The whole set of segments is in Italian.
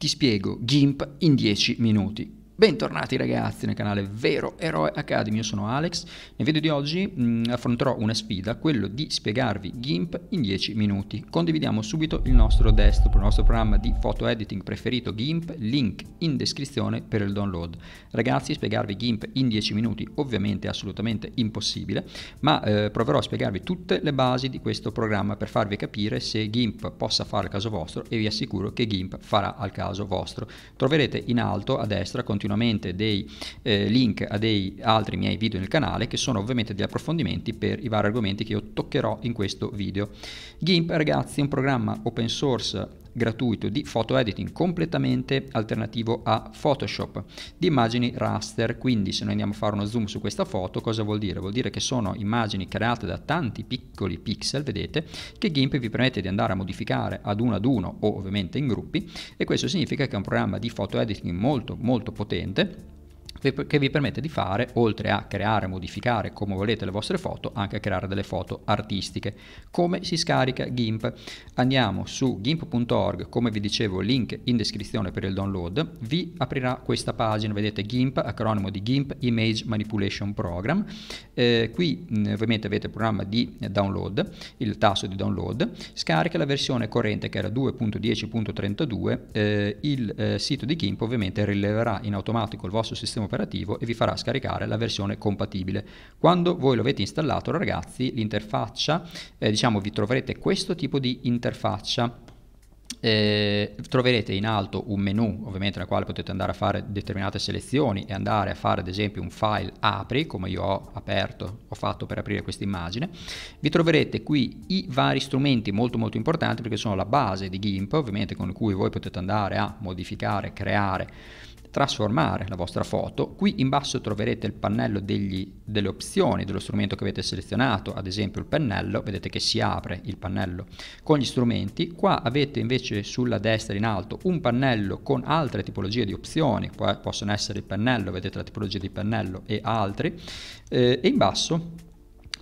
Ti spiego GIMP in 10 minuti. Bentornati ragazzi nel canale Vero Eroe Academy, io sono Alex. Nel video di oggi mh, mm, affronterò una sfida, quello di spiegarvi GIMP in 10 minuti. Condividiamo subito il nostro desktop, il nostro programma di foto editing preferito GIMP, link in descrizione per il download. Ragazzi, spiegarvi GIMP in 10 minuti ovviamente è assolutamente impossibile, ma eh, proverò a spiegarvi tutte le basi di questo programma per farvi capire se GIMP possa fare al caso vostro e vi assicuro che GIMP farà al caso vostro. Troverete in alto a destra continuamente continuamente dei eh, link a dei altri miei video nel canale che sono ovviamente degli approfondimenti per i vari argomenti che io toccherò in questo video. GIMP ragazzi è un programma open source gratuito di photo editing completamente alternativo a Photoshop di immagini raster. Quindi se noi andiamo a fare uno zoom su questa foto, cosa vuol dire? Vuol dire che sono immagini create da tanti piccoli pixel, vedete, che GIMP vi permette di andare a modificare ad uno ad uno o ovviamente in gruppi e questo significa che è un programma di photo editing molto molto potente che vi permette di fare, oltre a creare, e modificare come volete le vostre foto, anche creare delle foto artistiche. Come si scarica GIMP? Andiamo su gimp.org, come vi dicevo, link in descrizione per il download, vi aprirà questa pagina, vedete GIMP, acronimo di GIMP Image Manipulation Program. Eh, qui ovviamente avete il programma di download, il tasso di download, scarica la versione corrente che era 2.10.32, eh, il eh, sito di GIMP ovviamente rileverà in automatico il vostro sistema operativo e vi farà scaricare la versione compatibile. Quando voi lo avete installato ragazzi l'interfaccia, eh, diciamo vi troverete questo tipo di interfaccia eh, troverete in alto un menu ovviamente nel quale potete andare a fare determinate selezioni e andare a fare ad esempio un file apri come io ho aperto ho fatto per aprire questa immagine vi troverete qui i vari strumenti molto molto importanti perché sono la base di GIMP ovviamente con cui voi potete andare a modificare creare trasformare la vostra foto. Qui in basso troverete il pannello degli, delle opzioni dello strumento che avete selezionato, ad esempio il pennello, vedete che si apre il pannello con gli strumenti. Qua avete invece sulla destra in alto un pannello con altre tipologie di opzioni, possono essere il pennello, vedete la tipologia di pennello e altri, eh, e in basso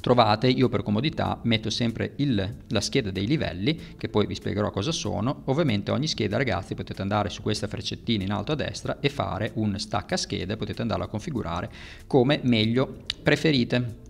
trovate, io per comodità metto sempre il, la scheda dei livelli, che poi vi spiegherò cosa sono, ovviamente ogni scheda ragazzi potete andare su questa freccettina in alto a destra e fare un stacca scheda, potete andarla a configurare come meglio preferite.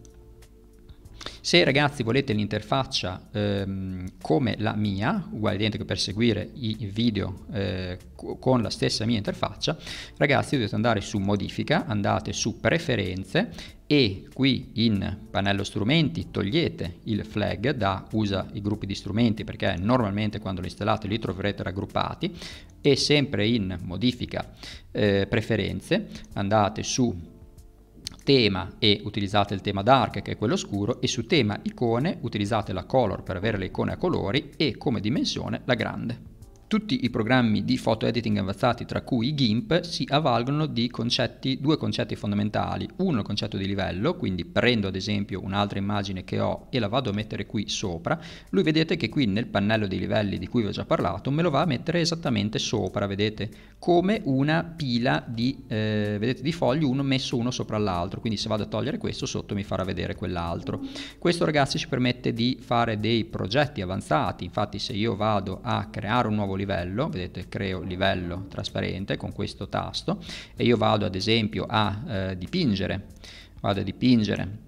Se ragazzi volete l'interfaccia ehm, come la mia, uguale identica per seguire i video eh, con la stessa mia interfaccia, ragazzi dovete andare su modifica, andate su preferenze e qui in pannello strumenti togliete il flag da usa i gruppi di strumenti perché normalmente quando lo installate li troverete raggruppati e sempre in modifica eh, preferenze andate su tema E utilizzate il tema dark che è quello scuro e su tema icone utilizzate la color per avere le icone a colori e come dimensione la grande. Tutti i programmi di photo editing avanzati, tra cui i GIMP, si avvalgono di concetti, due concetti fondamentali. Uno il concetto di livello, quindi prendo ad esempio un'altra immagine che ho e la vado a mettere qui sopra. Lui vedete che qui nel pannello dei livelli di cui vi ho già parlato me lo va a mettere esattamente sopra, vedete, come una pila di, eh, vedete, di fogli uno messo uno sopra l'altro. Quindi se vado a togliere questo sotto mi farà vedere quell'altro. Questo ragazzi ci permette di fare dei progetti avanzati, infatti se io vado a creare un nuovo livello, vedete creo livello trasparente con questo tasto e io vado ad esempio a eh, dipingere, vado a dipingere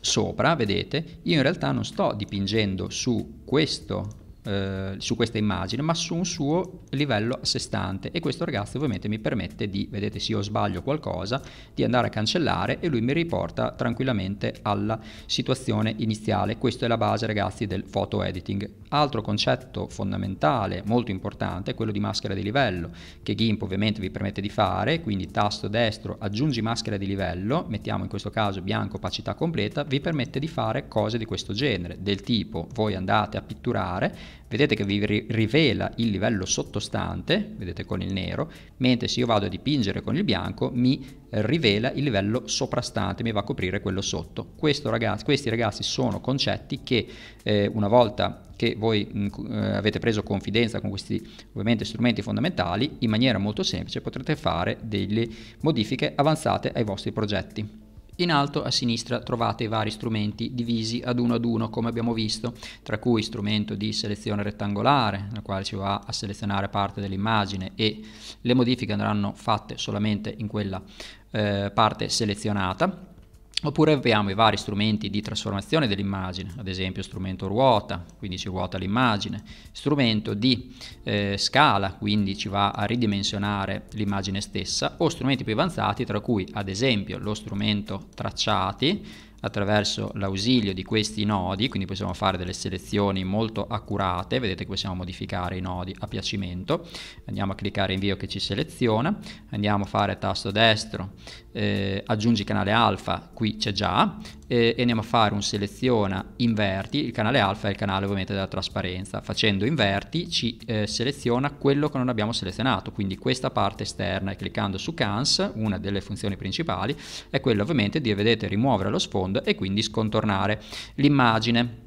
sopra, vedete, io in realtà non sto dipingendo su questo eh, su questa immagine, ma su un suo livello a sé stante. E questo ragazzo ovviamente mi permette di, vedete se io sbaglio qualcosa, di andare a cancellare e lui mi riporta tranquillamente alla situazione iniziale. Questa è la base ragazzi del photo editing. Altro concetto fondamentale, molto importante, è quello di maschera di livello, che GIMP ovviamente vi permette di fare, quindi tasto destro aggiungi maschera di livello, mettiamo in questo caso bianco opacità completa, vi permette di fare cose di questo genere, del tipo voi andate a pitturare vedete che vi rivela il livello sottostante, vedete con il nero, mentre se io vado a dipingere con il bianco mi rivela il livello soprastante, mi va a coprire quello sotto. Ragazzi, questi ragazzi sono concetti che eh, una volta che voi mh, eh, avete preso confidenza con questi ovviamente strumenti fondamentali, in maniera molto semplice potrete fare delle modifiche avanzate ai vostri progetti. In alto a sinistra trovate i vari strumenti divisi ad uno ad uno come abbiamo visto, tra cui strumento di selezione rettangolare, nel quale si va a selezionare parte dell'immagine e le modifiche andranno fatte solamente in quella eh, parte selezionata, Oppure abbiamo i vari strumenti di trasformazione dell'immagine, ad esempio strumento ruota, quindi ci ruota l'immagine, strumento di eh, scala, quindi ci va a ridimensionare l'immagine stessa, o strumenti più avanzati, tra cui ad esempio lo strumento tracciati, attraverso l'ausilio di questi nodi, quindi possiamo fare delle selezioni molto accurate, vedete che possiamo modificare i nodi a piacimento, andiamo a cliccare invio che ci seleziona, andiamo a fare tasto destro, eh, aggiungi canale alfa, qui c'è già, eh, e andiamo a fare un seleziona inverti, il canale alfa è il canale ovviamente della trasparenza, facendo inverti ci eh, seleziona quello che non abbiamo selezionato, quindi questa parte esterna e cliccando su cans, una delle funzioni principali, è quella ovviamente di, vedete, rimuovere lo sfondo bond e quindi scontornare l'immagine.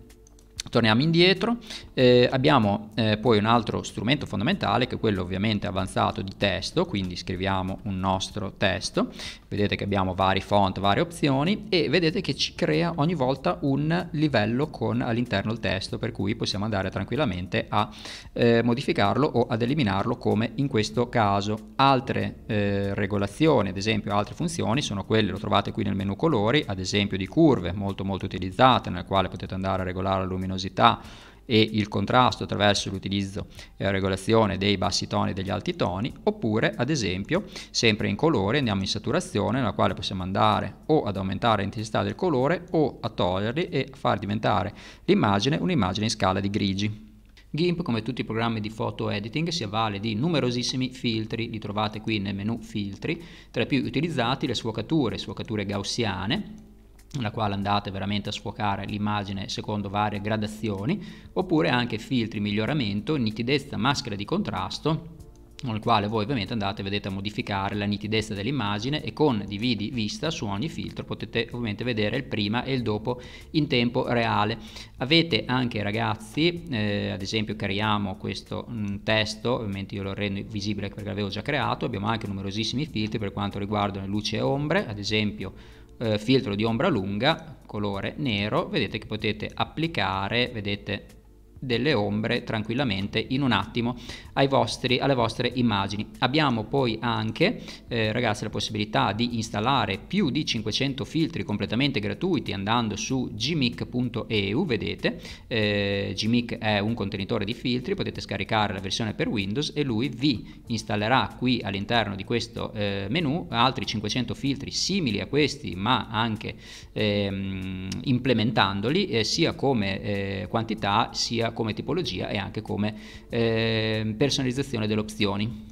Torniamo indietro eh, abbiamo eh, poi un altro strumento fondamentale che è quello ovviamente avanzato di testo, quindi scriviamo un nostro testo, vedete che abbiamo vari font, varie opzioni e vedete che ci crea ogni volta un livello con all'interno il testo per cui possiamo andare tranquillamente a eh, modificarlo o ad eliminarlo come in questo caso. Altre eh, regolazioni, ad esempio altre funzioni sono quelle, lo trovate qui nel menu colori, ad esempio di curve molto molto utilizzate nel quale potete andare a regolare la luminosità e il contrasto attraverso l'utilizzo e eh, la regolazione dei bassi toni e degli alti toni, oppure ad esempio sempre in colore andiamo in saturazione nella quale possiamo andare o ad aumentare l'intensità del colore o a toglierli e far diventare l'immagine un'immagine in scala di grigi. GIMP, come tutti i programmi di photo editing, si avvale di numerosissimi filtri, li trovate qui nel menu filtri, tra i più utilizzati le sfocature, sfocature gaussiane, la quale andate veramente a sfocare l'immagine secondo varie gradazioni, oppure anche filtri miglioramento, nitidezza, maschera di contrasto, con il quale voi ovviamente andate vedete a modificare la nitidezza dell'immagine e con dividi vista su ogni filtro potete ovviamente vedere il prima e il dopo in tempo reale avete anche ragazzi eh, ad esempio creiamo questo mh, mm, testo ovviamente io lo rendo visibile perché l'avevo già creato abbiamo anche numerosissimi filtri per quanto riguardano luce e ombre ad esempio eh, filtro di ombra lunga, colore nero, vedete che potete applicare, vedete delle ombre tranquillamente in un attimo vostri, alle vostre immagini. Abbiamo poi anche eh, ragazzi la possibilità di installare più di 500 filtri completamente gratuiti andando su gmic.eu, vedete eh, gmic è un contenitore di filtri, potete scaricare la versione per Windows e lui vi installerà qui all'interno di questo eh, menu altri 500 filtri simili a questi ma anche ehm, implementandoli eh, sia come eh, quantità sia come tipologia e anche come eh, personalizzazione delle opzioni.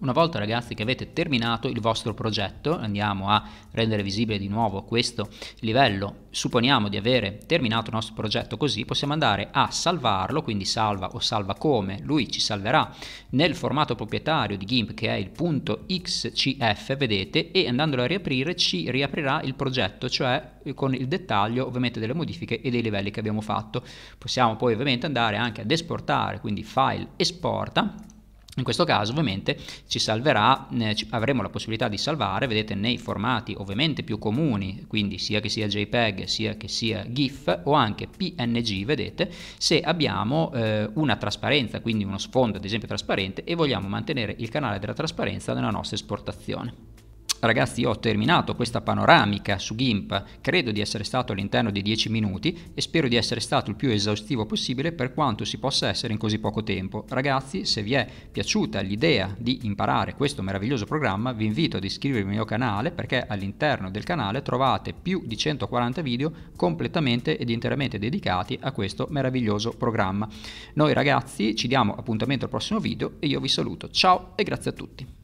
Una volta ragazzi che avete terminato il vostro progetto, andiamo a rendere visibile di nuovo questo livello, supponiamo di avere terminato il nostro progetto così, possiamo andare a salvarlo, quindi salva o salva come, lui ci salverà nel formato proprietario di GIMP che è il punto .xcf, vedete, e andandolo a riaprire ci riaprirà il progetto, cioè con il dettaglio ovviamente delle modifiche e dei livelli che abbiamo fatto. Possiamo poi ovviamente andare anche ad esportare, quindi file esporta, in questo caso ovviamente ci salverà, eh, avremo la possibilità di salvare, vedete nei formati ovviamente più comuni, quindi sia che sia JPEG, sia che sia GIF o anche PNG, vedete, se abbiamo eh, una trasparenza, quindi uno sfondo ad esempio trasparente e vogliamo mantenere il canale della trasparenza nella nostra esportazione. Ragazzi, io ho terminato questa panoramica su GIMP, credo di essere stato all'interno di 10 minuti e spero di essere stato il più esaustivo possibile per quanto si possa essere in così poco tempo. Ragazzi, se vi è piaciuta l'idea di imparare questo meraviglioso programma, vi invito ad iscrivervi al mio canale perché all'interno del canale trovate più di 140 video completamente ed interamente dedicati a questo meraviglioso programma. Noi ragazzi ci diamo appuntamento al prossimo video e io vi saluto. Ciao e grazie a tutti.